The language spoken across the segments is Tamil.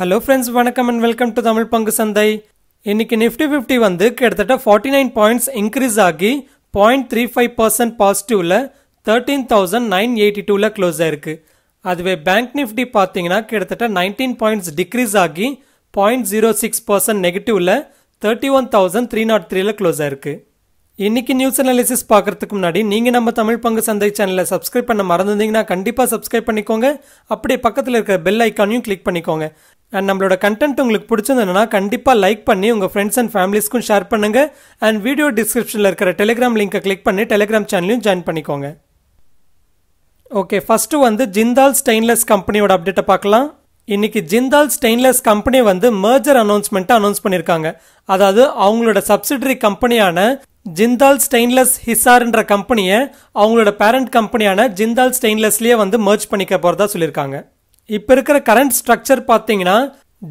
ஹலோ ஃப்ரெண்ட்ஸ் வணக்கம் அண்ட் வெல்கம் டு தமிழ் பங்கு சந்தை இன்னைக்கு நிஃப்டி ஃபிஃப்டி வந்து கிட்டத்தட்ட ஃபார்ட்டி நைன் பாயிண்ட்ஸ் இன்க்ரீஸ் ஆகி பாயிண்ட் த்ரீ ஃபைவ் பர்சன்ட் பாசிட்டிவ்ல தேர்ட்டீன் தௌசண்ட் நைன் எயிட்டி டூவில் க்ளோஸ் ஆயிருக்கு அதுவே பேங்க் நிஃப்டி பார்த்தீங்கன்னா கிட்டத்தட்ட நைன்டீன் பாயிண்ட்ஸ் டிக்ரீஸ் ஆகி பாயிண்ட் ஜீரோ சிக்ஸ் பர்சன்ட் நெகட்டிவில் thirty one thousand three naught த்ரீல க்ளோஸ் ஆயிருக்கு இன்னைக்கு நியூஸ் அனாலிசிஸ் பார்க்கறதுக்கு முன்னாடி நீங்கள் நம்ம தமிழ் பங்கு சந்தை சேனலை சப்ஸ்கிரைப் பண்ண மறந்துருந்தீங்கன்னா கண்டிப்பாக சப்ஸ்கிரைப் பண்ணிக்கோங்க அப்படியே பக்கத்தில் இருக்கிற பெல் ஐக்கானையும் கிளிக் பண்ணிக்கோங்க அண்ட் நம்மளோட கண்டென்ட் உங்களுக்கு பிடிச்சிருந்ததுன்னா கண்டிப்பாக லைக் பண்ணி உங்கள் ஃப்ரெண்ட்ஸ் அண்ட் ஃபேமிலிஸ்க்கும் ஷேர் பண்ணுங்க அண்ட் வீடியோ டிஸ்கிரிப்ஷனில் இருக்கிற டெலிகிராம் லிங்க்கை கிளிக் பண்ணி டெலிகிராம் சேனலையும் ஜாயின் பண்ணிக்கோங்க ஓகே ஃபஸ்ட்டு வந்து ஜிந்தால் ஸ்டெயின்லெஸ் கம்பெனியோட அப்டேட்டை பார்க்கலாம் இன்னைக்கு ஜிந்தால் ஸ்டெயின்லெஸ் கம்பெனி வந்து மர்ஜர் அனௌன்ஸ்மெண்ட்டை அனௌன்ஸ் பண்ணியிருக்காங்க அதாவது அவங்களோட சப்சிடரி கம்பெனியான ஜிந்தால் ஸ்டெயின்லெஸ் ஹிசார்ன்ற கம்பெனியை அவங்களோட பேரண்ட் கம்பெனியான ஜிந்தால் ஸ்டெயின்லெஸ்லேயே வந்து மர்ஜ் பண்ணிக்க போகிறதா சொல்லியிருக்காங்க இப்போ இருக்கிற கரண்ட் ஸ்ட்ரக்சர் பார்த்தீங்கன்னா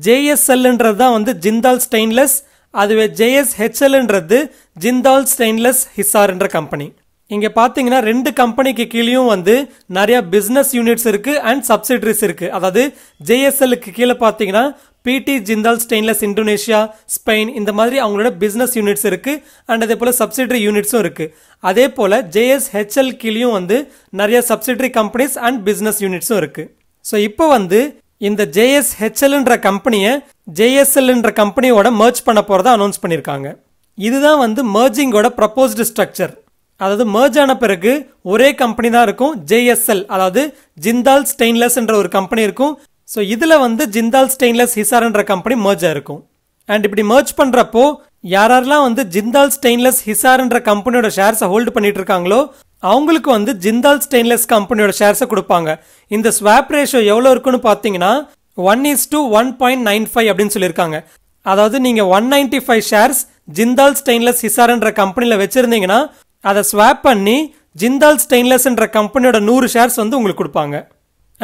ஜேஎஸ்எல்ன்றது தான் வந்து ஜிந்தால் ஸ்டெயின்லெஸ் அதுவே ஜேஎஸ்ஹெச்எல்ன்றது ஜிந்தால் ஸ்டெயின்லெஸ் ஹிசார்ன்ற கம்பெனி இங்கே பார்த்தீங்கன்னா ரெண்டு கம்பெனிக்கு கீழேயும் வந்து நிறையா பிஸ்னஸ் யூனிட்ஸ் இருக்குது அண்ட் சப்சிடரிஸ் இருக்குது அதாவது ஜேஎஸ்எல்லுக்கு கீழே பார்த்தீங்கன்னா பிடி ஜிந்தால் ஸ்டெயின்லெஸ் இந்தோனேஷியா ஸ்பெயின் இந்த மாதிரி அவங்களோட பிஸ்னஸ் யூனிட்ஸ் இருக்குது அண்ட் அதே போல் சப்சிடரி யூனிட்ஸும் இருக்குது அதே போல் ஜேஎஸ்ஹெச்எல் கீழேயும் வந்து நிறையா சப்சிடரி கம்பெனிஸ் அண்ட் பிஸ்னஸ் யூனிட்ஸும் இருக்குது ஸோ இப்போ வந்து இந்த ஜேஎஸ் ஹெச்எல்ன்ற கம்பெனியை ஜேஎஸ்எல்ன்ற கம்பெனியோட மர்ஜ் பண்ண போகிறத அனௌன்ஸ் பண்ணியிருக்காங்க இதுதான் வந்து மர்ஜிங்கோட ப்ரப்போஸ்டு ஸ்ட்ரக்சர் அதாவது மர்ஜ் ஆன பிறகு ஒரே கம்பெனி தான் இருக்கும் ஜேஎஸ்எல் அதாவது ஜிந்தால் ஸ்டெயின்லெஸ்ன்ற ஒரு கம்பெனி இருக்கும் ஸோ இதில் வந்து ஜிந்தால் ஸ்டெயின்லெஸ் ஹிசார்ன்ற கம்பெனி மர்ஜ் இருக்கும் அண்ட் இப்படி மர்ஜ் பண்ணுறப்போ யாரெல்லாம் வந்து ஜிந்தால் ஸ்டெயின்லெஸ் ஹிசார்ன்ற கம்பெனியோட ஷேர்ஸை ஹோல்டு பண்ணிட்டு இருக்காங்களோ அவங்களுக்கு வந்து ஜிந்தால் ஸ்டெயின்லெஸ் கம்பெனியோட ஷேர்ஸை கொடுப்பாங்க இந்த ஸ்வாப் ரேஷியோ எவ்வளோ இருக்குன்னு பார்த்தீங்கன்னா one is two one point nine five அப்படின்னு சொல்லியிருக்காங்க அதாவது நீங்கள் one ninety five shares Jindal stainless ஹிசார்ன்ற கம்பெனியில் வச்சுருந்தீங்கன்னா அதை ஸ்வாப் பண்ணி ஜிந்தால் ஸ்டெயின்லெஸ்ன்ற கம்பெனியோட நூறு ஷேர்ஸ் வந்து உங்களுக்கு கொடுப்பாங்க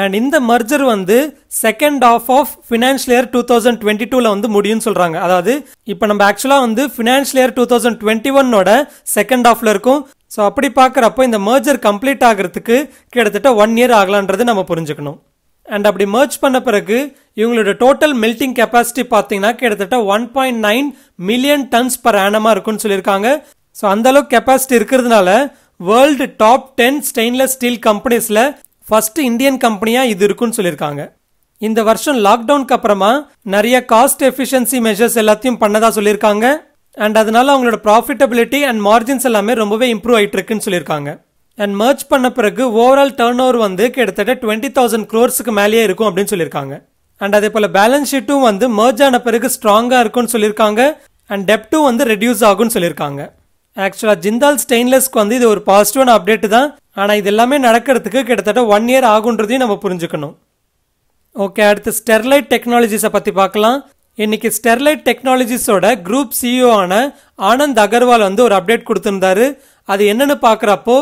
அண்ட் இந்த மர்ஜர் வந்து second half of financial year two thousand twenty டூவில் வந்து முடியும்னு சொல்கிறாங்க அதாவது இப்போ நம்ம ஆக்சுவலாக வந்து financial year two thousand twenty ஒன்னோட செகண்ட் ஆஃபில் இருக்கும் ஸோ அப்படி பார்க்குறப்போ இந்த மர்ஜர் கம்ப்ளீட் ஆகிறதுக்கு கிட்டத்தட்ட ஒன் இயர் ஆகலான்றது நம்ம புரிஞ்சுக்கணும் அண்ட் அப்படி மர்ஜ் பண்ண பிறகு இவங்களோட டோட்டல் மெல்டிங் கெப்பாசிட்டி பார்த்தீங்கன்னா கிட்டத்தட்ட one point nine million tonnes per ஆனமாக இருக்குன்னு சொல்லியிருக்காங்க ஸோ அந்த அளவுக்கு கெப்பாசிட்டி இருக்கிறதுனால world top ten stainless steel கம்பெனிஸில் ஃபர்ஸ்ட் இந்தியன் கம்பெனியாக இது இருக்குன்னு சொல்லியிருக்காங்க இந்த வருஷம் லாக்டவுனுக்கு அப்புறமா நிறைய காஸ்ட் எஃபிஷியன்சி மெஷர்ஸ் எல்லாத்தையும் பண்ணதாக சொல்லியிருக்காங்க அண்ட் அதனால அவங்களோட ப்ராஃபிட்டபிலிட்டி அண்ட் மார்ஜின்ஸ் எல்லாமே ரொம்பவே இம்ப்ரூவ் ஆகிட்டு இருக்குன்னு சொல்லியிருக்காங்க அண்ட் மர்ச் பண்ண பிறகு ஓவரால் டேர்ன் ஓவர் வந்து கிட்டத்தட்ட டுவெண்ட்டி தௌசண்ட் க்ரோர்ஸுக்கு மேலேயே இருக்கும் அப்படின்னு சொல்லியிருக்காங்க அண்ட் அதே போல் பேலன்ஸ் ஷீட்டும் வந்து மர்ஜ் ஆன பிறகு ஸ்ட்ராங்காக இருக்கும்னு சொல்லியிருக்காங்க அண்ட் டெப்டும் வந்து ரெடியூஸ் ஆகும்னு சொல்லியிருக்காங்க ஆக்சுவலாக ஜிந்தால் ஸ்டெயின்லெஸ்க்கு வந்து இது ஒரு பாசிட்டிவான அப்டேட் தான் ஆனால் இது எல்லாமே நடக்கிறதுக்கு கிட்டத்தட்ட ஒன் இயர் ஆகுன்றதையும் நம்ம புரிஞ்சுக்கணும் ஓகே அடுத்து ஸ்டெர்லைட் டெக்னாலஜிஸை பற்றி பார்க்கலாம் இன்னைக்கு ஸ்டெர்லைட் டெக்னாலஜிஸோட குரூப் சிஇஓ e ஆன ஆனந்த் அகர்வால் வந்து ஒரு அப்டேட் கொடுத்துருந்தாரு அது என்னன்னு பார்க்குறப்போ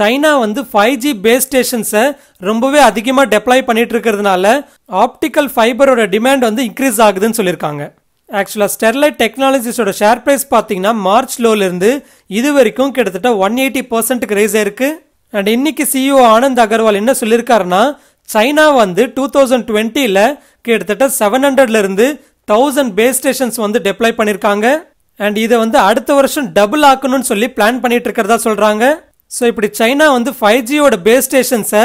சைனா வந்து ஃபைவ் ஜி பேஸ் ஸ்டேஷன்ஸை ரொம்பவே அதிகமாக டெப்ளாய் பண்ணிட்டு இருக்கிறதுனால ஆப்டிக்கல் ஃபைபரோட டிமாண்ட் வந்து இன்க்ரீஸ் ஆகுதுன்னு சொல்லியிருக்காங்க ஆக்சுவலாக ஸ்டெர்லைட் டெக்னாலஜிஸோட ஷேர் ப்ரைஸ் பார்த்தீங்கன்னா மார்ச் லோலேருந்து இது வரைக்கும் கிட்டத்தட்ட ஒன் எயிட்டி பர்சன்ட்டுக்கு ரைஸ் ஆயிருக்கு அண்ட் இன்னைக்கு சிஇஓ e ஆனந்த் அகர்வால் என்ன சொல்லியிருக்காருன்னா சைனா வந்து டூ தௌசண்ட் டுவெண்ட்டியில் கிட்டத்தட்ட செவன் ஹண்ட்ரட்லேருந்து தௌசண்ட் பேஸ் ஸ்டேஷன்ஸ் வந்து டெப்ளை பண்ணியிருக்காங்க அண்ட் இதை வந்து அடுத்த வருஷம் டபுள் ஆக்கணும்னு சொல்லி பிளான் பண்ணிட்டு இருக்கிறதா சொல்கிறாங்க ஸோ இப்படி சைனா வந்து ஃபைவ் ஜியோட பேஸ் ஸ்டேஷன்ஸை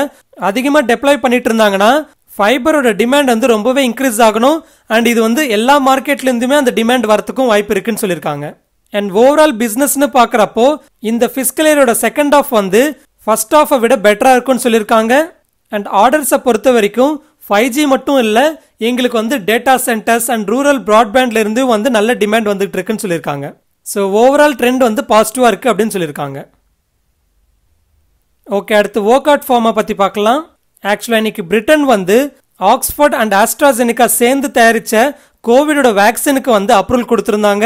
அதிகமாக டெப்ளை பண்ணிட்டு இருந்தாங்கன்னா ஃபைபரோட டிமாண்ட் வந்து ரொம்பவே இன்க்ரீஸ் ஆகணும் அண்ட் இது வந்து எல்லா மார்க்கெட்லேருந்துமே அந்த டிமாண்ட் வரத்துக்கும் வாய்ப்பு இருக்குன்னு சொல்லியிருக்காங்க அண்ட் ஓவரால் பிஸ்னஸ்னு பார்க்குறப்போ இந்த ஃபிஸ்கல் இயரோட செகண்ட் ஆஃப் வந்து ஃபர்ஸ்ட் ஆஃபை விட பெட்டராக இருக்கும்னு சொல்லியிருக்காங்க அண்ட் ஆர்டர்ஸை பொறுத்த வரைக்கும் ஃபைவ் ஜி மட்டும் இல்லை எங்களுக்கு வந்து டேட்டா சென்டர்ஸ் அண்ட் ரூரல் ப்ராட்பேண்ட்லேருந்து வந்து நல்ல டிமாண்ட் வந்துட்டு இருக்குன்னு சொல்லியிருக்காங்க ஸோ ஓவரால் ட்ரெண்ட் வந்து பாசிட்டிவாக இருக்குது அப்படின்னு சொல்லியிருக்காங்க ஓகே அடுத்து ஒர்க் அவுட் ஃபார்மை பற்றி பார்க்கலாம் ஆக்சுவலாக இன்றைக்கி பிரிட்டன் வந்து ஆக்ஸ்ஃபோர்ட் அண்ட் ஆஸ்ட்ராசெனிக்கா சேர்ந்து தயாரித்த கோவிடோட வேக்சினுக்கு வந்து அப்ரூவல் கொடுத்துருந்தாங்க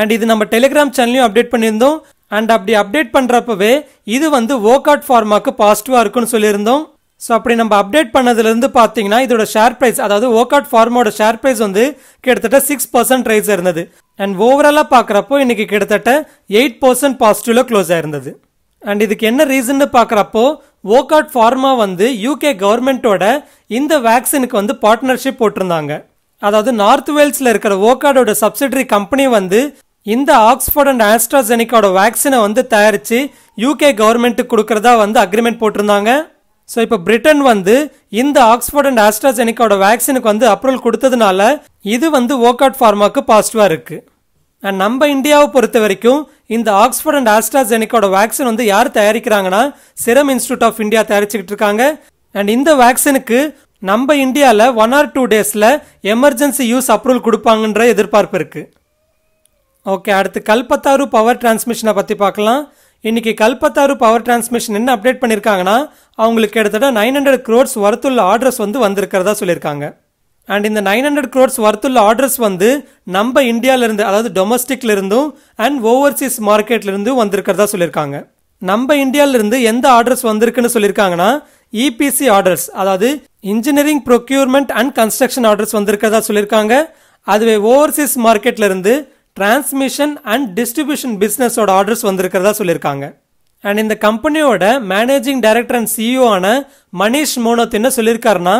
அண்ட் இது நம்ம டெலிகிராம் சேனலையும் அப்டேட் பண்ணியிருந்தோம் அண்ட் அப்படி அப்டேட் பண்ணுறப்பவே இது வந்து ஒர்க் அவுட் ஃபார்மாக்கு பாசிட்டிவாக இருக்குன்னு சொல்லியிருந்தோம் ஸோ அப்படி நம்ம அப்டேட் பண்ணதுலேருந்து பார்த்தீங்கன்னா இதோட ஷேர் ப்ரைஸ் அதாவது ஓகாட் ஃபார்மோட ஷேர் ப்ரைஸ் வந்து கிட்டத்தட்ட சிக்ஸ் பர்சன்ட் ரைஸ் இருந்தது அண்ட் ஓவராலாக பார்க்குறப்போ இன்றைக்கி கிட்டத்தட்ட எயிட் பர்சன்ட் பாசிட்டிவ்லாம் க்ளோஸ் ஆயிருந்தது அண்ட் இதுக்கு என்ன ரீசன்னு பார்க்குறப்போ ஓகாட் ஃபார்மா வந்து யூகே கவர்மெண்ட்டோட இந்த வேக்சினுக்கு வந்து பார்ட்னர்ஷிப் போட்டிருந்தாங்க அதாவது நார்த் வேல்ஸில் இருக்கிற ஓகாடோட சப்சிடரி கம்பெனி வந்து இந்த ஆக்ஸ்ஃபோர்ட் அண்ட் ஆஸ்ட்ராசெனிக்காவோட வேக்சினை வந்து தயாரித்து யூகே கவர்மெண்ட்டுக்கு கொடுக்குறதா வந்து அக்ரிமெண்ட் போட்டிருந்தாங்க ஸோ இப்போ பிரிட்டன் வந்து இந்த ஆக்ஸ்ஃபோர்ட் அண்ட் ஆஸ்ட்ராஜெனிக்காவோட வேக்சினுக்கு வந்து அப்ரூவல் கொடுத்ததுனால இது வந்து ஓகாட் ஃபார்மாக்கு பாசிட்டிவாக இருக்குது அண்ட் நம்ம இந்தியாவை பொறுத்த வரைக்கும் இந்த ஆக்ஸ்ஃபோர்ட் அண்ட் ஆஸ்ட்ராஜெனிக்கோட வேக்சின் வந்து யார் தயாரிக்கிறாங்கன்னா சிரம் இன்ஸ்டியூட் ஆஃப் இந்தியா தயாரிச்சுக்கிட்டு இருக்காங்க அண்ட் இந்த வேக்சினுக்கு நம்ம இந்தியாவில் ஒன் ஆர் டூ டேஸில் எமர்ஜென்சி யூஸ் அப்ரூவல் கொடுப்பாங்கன்ற எதிர்பார்ப்பு இருக்குது ஓகே அடுத்து கல்பத்தாரு பவர் டிரான்ஸ்மிஷனை பற்றி பார்க்கலாம் இன்னைக்கு கல்பத்தாறு பவர் டிரான்ஸ்மிஷன் என்ன அப்டேட் பண்ணியிருக்காங்கன்னா அவங்களுக்கு கிட்டத்தட்ட நைன் ஹண்ட்ரட் க்ரோர்ஸ் ஒர்த்துள்ள ஆர்டர்ஸ் வந்து வந்திருக்கிறதா சொல்லியிருக்காங்க அண்ட் இந்த நைன் ஹண்ட்ரட் க்ரோர்ஸ் ஒர்த்துள்ள ஆர்டர்ஸ் வந்து நம்ம இந்தியாவிலேருந்து அதாவது டொமஸ்டிக்லேருந்தும் அண்ட் ஓவர்சீஸ் மார்க்கெட்லேருந்தும் வந்திருக்கிறதா சொல்லியிருக்காங்க நம்ம இந்தியாவிலேருந்து எந்த ஆர்டர்ஸ் வந்திருக்குன்னு சொல்லியிருக்காங்கன்னா இபிசி e ஆர்டர்ஸ் அதாவது engineering procurement and construction orders வந்திருக்கிறதா சொல்லியிருக்காங்க அதுவே ஓவர்சீஸ் மார்க்கெட்லேருந்து டிரான்ஸ்மிஷன் அண்ட் டிஸ்ட்ரிபியூஷன் பிஸ்னஸோட ஆர்டர்ஸ் வந்திருக்கிறதா சொல்லியிருக்காங்க அண்ட் இந்த கம்பெனியோட மேனேஜிங் டைரக்டர் அண்ட் சிஇஓ ஆன மணிஷ் மோனோத் என்ன சொல்லியிருக்காருன்னா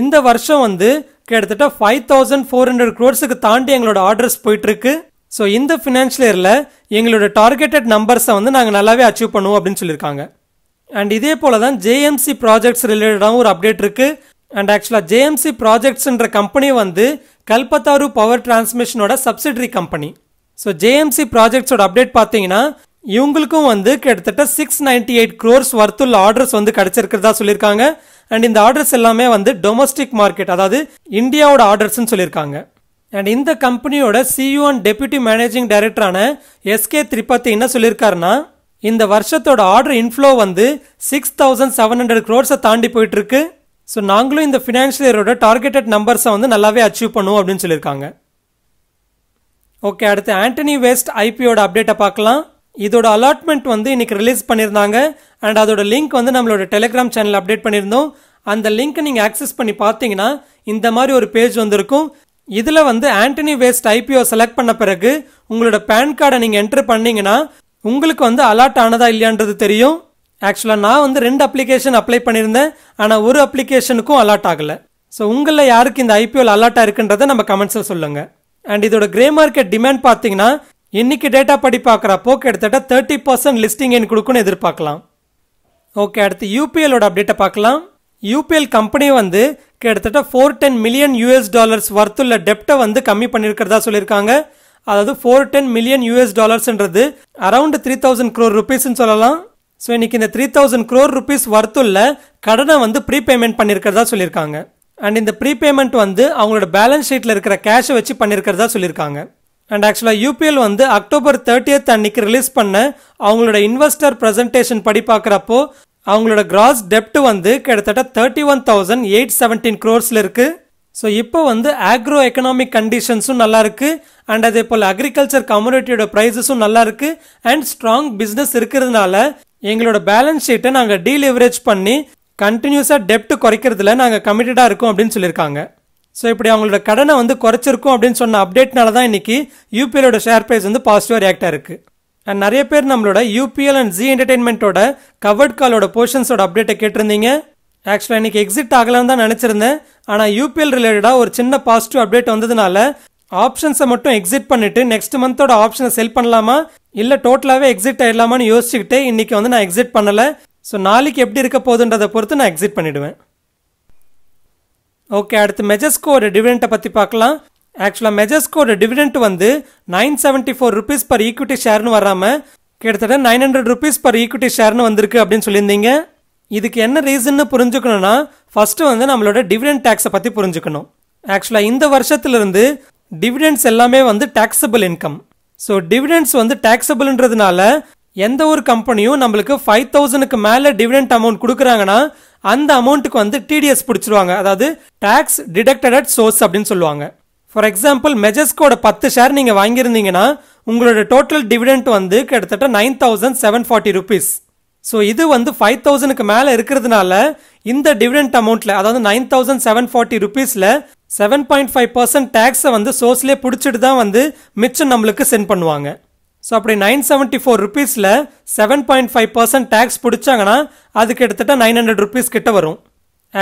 இந்த வருஷம் வந்து கிட்டத்தட்ட ஃபைவ் தௌசண்ட் ஃபோர் ஹண்ட்ரட் க்ரோர்ஸுக்கு தாண்டி எங்களோட ஆர்டர்ஸ் போயிட்டுருக்கு ஸோ இந்த ஃபினான்ஷியல் இயரில் எங்களோட டார்கெட்டட் நம்பர்ஸை வந்து நாங்கள் நல்லாவே அச்சீவ் பண்ணுவோம் அப்படின்னு சொல்லியிருக்காங்க அண்ட் இதே போல் தான் ஜேஎம்சி ப்ராஜெக்ட்ஸ் ரிலேட்டடாகவும் ஒரு அப்டேட் இருக்குது அண்ட் ஆக்சுவலாக ஜேஎம்சி ப்ராஜெக்ட்ஸ்ன்ற கம்பெனி வந்து கல்பத்தாரு பவர் டிரான்ஸ்மிஷனோட சப்சிடரி கம்பெனி ஸோ ஜேஎம்சி ப்ராஜெக்ட்ஸோட அப்டேட் பார்த்தீங்கன்னா இவங்களுக்கும் வந்து கிட்டத்தட்ட சிக்ஸ் நைன்டி எயிட் க்ரோர்ஸ் வர்த்துள்ள ஆர்டர்ஸ் வந்து கிடச்சிருக்கிறதா சொல்லியிருக்காங்க அண்ட் இந்த ஆர்டர்ஸ் எல்லாமே வந்து டொமஸ்டிக் மார்க்கெட் அதாவது இந்தியாவோட ஆர்டர்ஸ்ன்னு சொல்லியிருக்காங்க அண்ட் இந்த கம்பெனியோட சிஇஓ அண்ட் டெபியூட்டி மேனேஜிங் டைரக்டரான எஸ்கே திரிபாத்தி என்ன சொல்லியிருக்காருன்னா இந்த வருஷத்தோட ஆர்டர் இன்ஃப்ளோ வந்து சிக்ஸ் தௌசண்ட் செவன் ஹண்ட்ரட் க்ரோர்ஸை தாண்டி போயிட்டு இருக்கு ஸோ நாங்களும் இந்த ஃபினான்ஷியல் இயரோட டார்கெட்டட் நம்பர்ஸை வந்து நல்லாவே அச்சீவ் பண்ணுவோம் அப்படின்னு சொல்லியிருக்காங்க ஓகே அடுத்து ஆண்டனி வேஸ்ட் ஐபியோட அப்டேட்டை பார்க்கலாம் இதோட அலாட்மெண்ட் வந்து இன்னைக்கு ரிலீஸ் பண்ணியிருந்தாங்க அண்ட் அதோட லிங்க் வந்து நம்மளோட டெலிகிராம் சேனல் அப்டேட் பண்ணியிருந்தோம் அந்த லிங்க்கை நீங்கள் ஆக்சஸ் பண்ணி பார்த்தீங்கன்னா இந்த மாதிரி ஒரு பேஜ் வந்திருக்கும் இதில் வந்து ஆண்டனி வேஸ்ட் ஐபிஓ செலக்ட் பண்ண பிறகு உங்களோட பேன் கார்டை நீங்கள் என்ட்ரு பண்ணீங்கன்னா உங்களுக்கு வந்து அலாட் ஆனதா இல்லையான்றது தெரியும் ஆக்சுவலாக நான் வந்து ரெண்டு அப்ளிகேஷன் அப்ளை பண்ணியிருந்தேன் ஆனால் ஒரு அப்ளிகேஷனுக்கும் அலாட் ஆகலை ஸோ உங்களில் யாருக்கு இந்த ஐபிஎல் அலாட்டாக இருக்குன்றத நம்ம கமெண்ட்ஸில் சொல்லுங்கள் அண்ட் இதோட கிரே மார்க்கெட் டிமாண்ட் பார்த்தீங்கன்னா இன்னைக்கு டேட்டா படி பார்க்குறப்போ கிட்டத்தட்ட தேர்ட்டி பர்சன்ட் லிஸ்டிங் என் கொடுக்குன்னு எதிர்பார்க்கலாம் ஓகே அடுத்து யூபிஎலோட அப்டேட்டை பார்க்கலாம் யூபிஎல் கம்பெனி வந்து கிட்டத்தட்ட four ten million US dollars ஒர்த்துள்ள டெப்டை வந்து கம்மி பண்ணியிருக்கிறதா சொல்லியிருக்காங்க அதாவது ஃபோர் டென் மில்லியன் யூஎஸ் டாலர்ஸ்ன்றது அரௌண்ட் த்ரீ தௌசண்ட் க்ரோர் ருபீஸ்ன்னு சொல்லலாம் ஸோ இன்னைக்கு இந்த த்ரீ தௌசண்ட் க்ரோர் ருபீஸ் வர்த்துள்ள கடனை வந்து ப்ரீபேமெண்ட் பண்ணியிருக்கிறதா சொல்லியிருக்காங்க அண்ட் இந்த ப்ரீபேமெண்ட் வந்து அவங்களோட பேலன்ஸ் ஷீட்டில் இருக்கிற கேஷை வச்சு பண்ணியிருக்கிறதா சொல்லியிருக்காங்க அண்ட் ஆக்சுவலாக யூபிஎல் வந்து அக்டோபர் தேர்ட்டியத் அன்னைக்கு ரிலீஸ் பண்ண அவங்களோட இன்வெஸ்டர் ப்ரெசன்டேஷன் படி பார்க்குறப்போ அவங்களோட கிராஸ் டெப்ட் வந்து கிட்டத்தட்ட thirty one thousand eight seventeen க்ரோர்ஸில் இருக்குது ஸோ இப்போ வந்து ஆக்ரோ எக்கனாமிக் கண்டிஷன்ஸும் நல்லா இருக்கு அண்ட் அதே போல் அக்ரிகல்ச்சர் கம்யூனிட்டியோட ப்ரைஸஸும் நல்லா இருக்கு அண்ட் ஸ்ட்ராங் பிஸ்னஸ் இருக்கிறதுனால எங்களோட பேலன்ஸ் ஷீட்டை நாங்கள் டீலிவரேஜ் பண்ணி கண்டினியூஸாக டெப்ட் குறைக்கிறதுல நாங்கள் கமிட்டடாக இருக்கோம் அப்படின்னு சொல்லியிருக்காங்க ஸோ இப்படி அவங்களோட கடனை வந்து குறைச்சிருக்கோம் அப்படின்னு சொன்ன அப்டேட்னால தான் இன்றைக்கி யூபிஎலோட ஷேர் ப்ரைஸ் வந்து பாசிட்டிவாக ரியாக்டாக இருக்குது அண்ட் நிறைய பேர் நம்மளோட யூபிஎல் அண்ட் ஜி என்டர்டைன்மெண்ட்டோட கவர்ட் காலோட போர்ஷன்ஸோட அப்டேட்டை கேட்டிருந்தீங்க ஆக்சுவலாக இன்றைக்கி எக்ஸிட் ஆகலாம்னு தான் நினச்சிருந்தேன் ஆனால் யூபிஎல் ரிலேட்டடாக ஒரு சின்ன பாசிட்டிவ் அப்டேட் வந்ததுனால ஆப்ஷன்ஸை மட்டும் எக்ஸிட் பண்ணிவிட்டு நெக்ஸ்ட் மந்தோட ஆப்ஷனை செல் பண்ணலாமா இல்லை டோட்டலாகவே எக்ஸிட் ஆகிடலாமான்னு யோசிச்சுக்கிட்டு இன்றைக்கி வந்து நான் எக்ஸிட் பண்ணலை ஸோ நாளைக்கு எப்படி இருக்க போகுதுன்றதை பொறுத்து நான் எக்ஸிட் பண்ணிவிடுவேன் ஓகே அடுத்து மெஜஸ்கோட டிவிடெண்ட்டை பற்றி பார்க்கலாம் ஆக்சுவலாக மெஜஸ்கோட டிவிடெண்ட் வந்து nine seventy four rupees per equity ஷேர்னு வராமல் கிட்டத்தட்ட nine hundred rupees per equity ஷேர்னு வந்திருக்கு அப்படின்னு சொல்லியிருந்தீங்க இதுக்கு என்ன ரீசன்னு புரிஞ்சுக்கணும்னா ஃபஸ்ட்டு வந்து நம்மளோட டிவிடெண்ட் டேக்ஸை பற்றி புரிஞ்சுக்கணும் ஆக்சுவலாக இந்த வருஷத்துலேருந்து டிவிடென்ட்ஸ் எல்லாமே வந்து டேக்ஸபிள் இன்கம் ஸோ டிவிடென்ட்ஸ் வந்து டேக்ஸபிள்ன்றதுனால எந்த ஒரு கம்பெனியும் நம்மளுக்கு ஃபைவ் தௌசண்ட்க்கு மேலே டிவிடெண்ட் அமௌண்ட் கொடுக்குறாங்கன்னா அந்த அமௌண்ட்டுக்கு வந்து டிடிஎஸ் பிடிச்சிருவாங்க அதாவது டேக்ஸ் டிடக்டட் அட் சோர்ஸ் அப்படின்னு சொல்லுவாங்க ஃபார் எக்ஸாம்பிள் மெஜஸ்கோட பத்து ஷேர் நீங்கள் வாங்கியிருந்தீங்கன்னா உங்களோட டோட்டல் டிவிடெண்ட் வந்து கிட்டத்தட்ட nine thousand seven forty rupees so இது வந்து ஃபைவ் தௌசண்ட்க்கு மேலே இருக்கிறதுனால இந்த டிவிடெண்ட் அமௌண்ட்டில் அதாவது நைன் தௌசண்ட் செவன் ஃபார்ட்டி ருபீஸில் செவன் பாயிண்ட் ஃபைவ் பர்சன்ட் டேக்ஸை வந்து சோர்ஸ்லேயே பிடிச்சிட்டு தான் வந்து மிச்சம் நம்மளுக்கு சென்ட் பண்ணுவாங்க ஸோ அப்படி நைன் செவன்ட்டி ஃபோர் ருபீஸில் seven point five percent tax பிடிச்சாங்கன்னா அது கிட்டத்தட்ட நைன் ஹண்ட்ரட் ருபீஸ் கிட்ட வரும்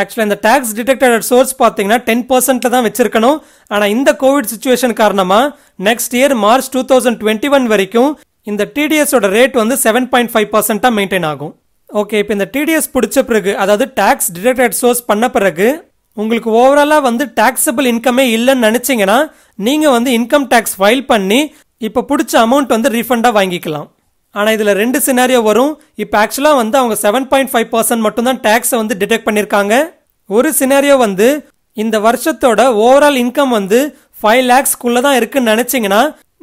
ஆக்சுவலாக இந்த டேக்ஸ் டிடெக்டட் சோர்ஸ் பார்த்தீங்கன்னா டென் பர்சன்ட்ல தான் வச்சிருக்கணும் ஆனால் இந்த கோவிட் சுச்சுவேஷன் காரணமாக next year March two thousand twenty one வரைக்கும் இந்த டிடிஎஸோட ரேட் வந்து செவன் பாயிண்ட் ஃபைவ் பர்சென்ட்டாக மெயின்டைன் ஆகும் ஓகே இப்போ இந்த டிடிஎஸ் பிடிச்ச பிறகு அதாவது டேக்ஸ் டிடெக்டட் சோர்ஸ் பண்ண பிறகு உங்களுக்கு ஓவராலாக வந்து டேக்ஸபிள் இன்கமே இல்லைன்னு நினச்சிங்கன்னா நீங்கள் வந்து இன்கம் டேக்ஸ் ஃபைல் பண்ணி இப்போ பிடிச்ச அமௌண்ட் வந்து ரீஃபண்டாக வாங்கிக்கலாம் ஆனால் இதில் ரெண்டு சினாரியோ வரும் இப்போ ஆக்சுவலாக வந்து அவங்க செவன் பாயிண்ட் ஃபைவ் பர்சன்ட் மட்டும்தான் டேக்ஸை வந்து டிடெக்ட் பண்ணியிருக்காங்க ஒரு சினாரியோ வந்து இந்த வருஷத்தோட ஓவரால் இன்கம் வந்து ஃபைவ் லேக்ஸ்க்குள்ளே தான் இருக்குன்னு நினச்சிங்கன்னா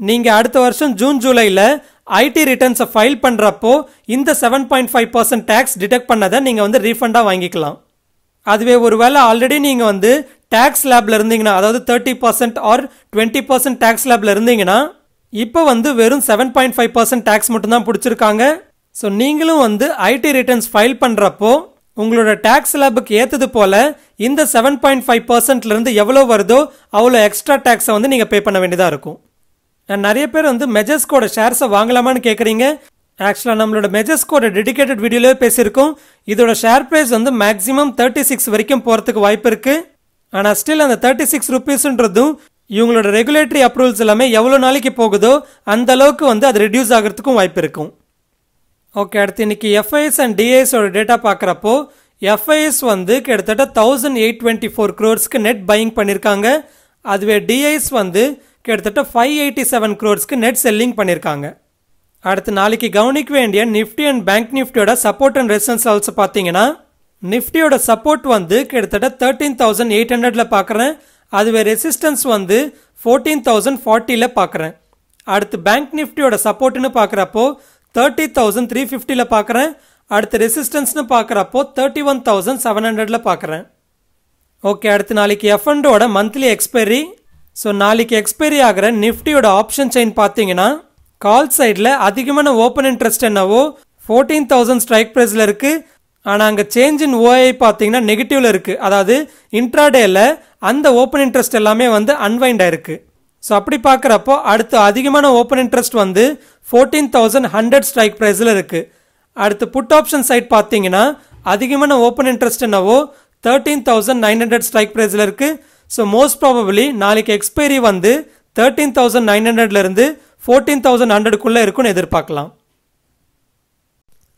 நீங்கள் அடுத்த வருஷம் ஜூன் ஜூலையில் ஐடி ரிட்டர்ன்ஸை ஃபைல் பண்ணுறப்போ இந்த seven point five percent tax deduct பண்ணதை நீங்கள் வந்து ரீஃபண்டாக வாங்கிக்கலாம் அதுவே ஒருவேளை ஆல்ரெடி நீங்கள் வந்து டேக்ஸ் லேபில் இருந்தீங்கன்னா அதாவது thirty percent or twenty percent tax லேபில் இருந்தீங்கன்னா இப்போ வந்து வெறும் seven point five percent tax மட்டும்தான் பிடிச்சிருக்காங்க ஸோ நீங்களும் வந்து ஐடி ரிட்டர்ன்ஸ் ஃபைல் பண்ணுறப்போ உங்களோட டேக்ஸ் லேபுக்கு ஏற்றது போல இந்த செவன் பாயிண்ட் ஃபைவ் பர்சன்ட்லேருந்து எவ்வளோ வருதோ அவ்வளோ எக்ஸ்ட்ரா டேக்ஸை வந்து நீங்கள் பே பண்ண வேண்டியதாக இருக்கும் நிறைய பேர் வந்து மெஜஸ்கோட ஷேர்ஸை வாங்கலாமான்னு கேட்குறீங்க ஆக்சுவலாக நம்மளோட மெஜஸ்கோட டெடிக்கேட்டட் வீடியோலேயே பேசியிருக்கோம் இதோட ஷேர் ப்ரைஸ் வந்து மேக்ஸிமம் தேர்ட்டி சிக்ஸ் வரைக்கும் போகிறதுக்கு வாய்ப்பு இருக்குது ஆனால் ஸ்டில் அந்த தேர்ட்டி சிக்ஸ் ருபீஸ்ன்றதும் இவங்களோட ரெகுலேட்டரி அப்ரூவல்ஸ் எல்லாமே எவ்வளோ நாளைக்கு போகுதோ அந்த அளவுக்கு வந்து அது ரெடியூஸ் ஆகிறதுக்கும் வாய்ப்பு இருக்கும் ஓகே அடுத்து இன்னைக்கு எஃப்ஐஎஸ் அண்ட் டிஐஎஸோட டேட்டா பார்க்குறப்போ எஃப்ஐஎஸ் வந்து கிட்டத்தட்ட தௌசண்ட் எயிட் டுவெண்ட்டி ஃபோர் க்ரோர்ஸ்க்கு நெட் பையிங் பண்ணியிருக்காங்க அதுவே டிஐஎஸ் வந்து கிட்டத்தட்ட ஃபைவ் எயிட்டி செவன் க்ரோர்ஸ்க்கு நெட் செல்லிங் பண்ணியிருக்காங்க அடுத்து நாளைக்கு கவனிக்க வேண்டிய நிஃப்டி அண்ட் பேங்க் நிஃப்டியோட சப்போர்ட் அண்ட் ரெசன்ஸ் லெவல்ஸ் பார்த்தீங்கன்னா நிஃப்டியோட சப்போர்ட் வந்து கிட்டத்தட்ட தேர்ட்டீன் தௌசண்ட் எயிட் ஹண்ட்ரடில் பார்க்குறேன் அதுவே ரெசிஸ்டன்ஸ் வந்து ஃபோர்டீன் தௌசண்ட் ஃபார்ட்டியில் பார்க்குறேன் அடுத்து பேங்க் நிஃப்டியோட சப்போர்ட்னு பார்க்குறப்போ தேர்ட்டி தௌசண்ட் த்ரீ ஃபிஃப்டியில் பார்க்குறேன் அடுத்து ரெசிஸ்டன்ஸ்னு பார்க்குறப்போ தேர்ட்டி ஒன் தௌசண்ட் செவன் ஹண்ட்ரடில் பார்க்குறேன் ஓகே அடுத்து நாளைக்கு எஃப்எண்டோட மந்த்லி எக்ஸ்பைரி ஸோ நாளைக்கு எக்ஸ்பைரி ஆகிற நிஃப்டியோட ஆப்ஷன் செயின் பார்த்தீங்கன்னா கால் சைடில் அதிகமான ஓப்பன் இன்ட்ரெஸ்ட் என்னவோ ஃபோர்டீன் தௌசண்ட் ஸ்ட்ரைக் ப்ரைஸில் இருக்குது ஆனால் அங்கே சேஞ்ச் இன் ஓஐ பார்த்தீங்கன்னா நெகட்டிவில் இருக்குது அதாவது இன்ட்ராடேயில் அந்த ஓப்பன் இன்ட்ரெஸ்ட் எல்லாமே வந்து அன்வைண்ட் ஆயிருக்கு ஸோ அப்படி பார்க்குறப்போ அடுத்து அதிகமான ஓப்பன் இன்ட்ரெஸ்ட் வந்து ஃபோர்டீன் தௌசண்ட் ஹண்ட்ரட் ஸ்ட்ரைக் ப்ரைஸில் இருக்குது அடுத்து புட் ஆப்ஷன் சைட் பார்த்தீங்கன்னா அதிகமான ஓப்பன் இன்ட்ரெஸ்ட் என்னவோ thirteen thousand nine hundred strike ப்ரைஸில் இருக்குது ஸோ மோஸ்ட் ப்ராபபிளி நாளைக்கு எக்ஸ்பைரி வந்து தேர்ட்டீன் தௌசண்ட் நைன் ஹண்ட்ரட்லேருந்து ஃபோர்டீன் தௌசண்ட் ஹண்ட்ரடுக்குள்ளே இருக்குன்னு எதிர்பார்க்கலாம்